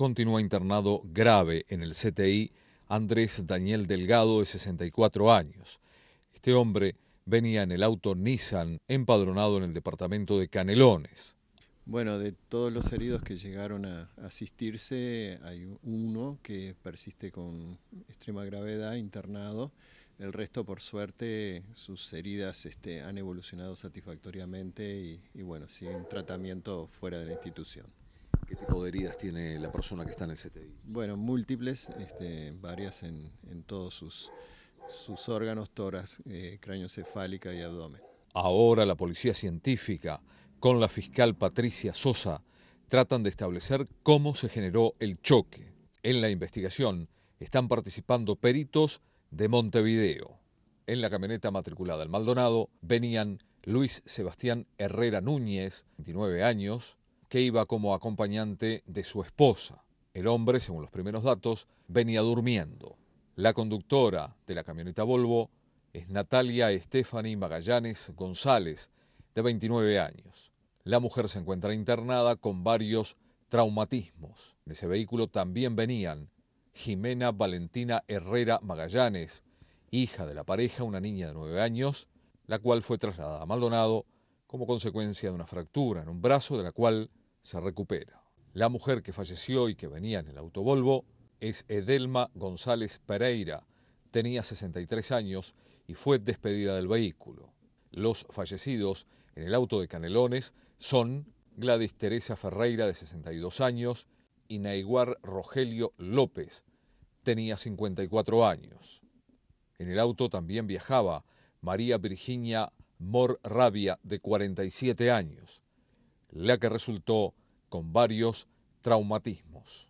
continúa internado grave en el CTI Andrés Daniel Delgado, de 64 años. Este hombre venía en el auto Nissan empadronado en el departamento de Canelones. Bueno, de todos los heridos que llegaron a asistirse, hay uno que persiste con extrema gravedad internado. El resto, por suerte, sus heridas este, han evolucionado satisfactoriamente y, y bueno, sin tratamiento fuera de la institución. ¿Qué tipo de heridas tiene la persona que está en el CTI? Bueno, múltiples, este, varias en, todos sus, órganos, toras, eh, cráneocefálica y abdomen. Ahora la policía científica, con la fiscal Patricia Sosa, tratan de establecer cómo se generó el choque. En la investigación están participando peritos de Montevideo. En la camioneta matriculada al Maldonado venían Luis Sebastián Herrera Núñez, 29 años, que iba como acompañante de su esposa. El hombre, según los primeros datos, venía durmiendo. La conductora de la camioneta Volvo es Natalia Estefani Magallanes González, de 29 años. La mujer se encuentra internada con varios traumatismos. En ese vehículo también venían Jimena Valentina Herrera Magallanes, hija de la pareja, una niña de 9 años, la cual fue trasladada a Maldonado como consecuencia de una fractura en un brazo de la cual se recupera. La mujer que falleció y que venía en el autovolvo es Edelma González Pereira. Tenía 63 años y fue despedida del vehículo. Los fallecidos en el auto de Canelones son Gladys Teresa Ferreira, de 62 años, y Naiguar Rogelio López, tenía 54 años. En el auto también viajaba María Virginia Morrabia, de 47 años la que resultó con varios traumatismos.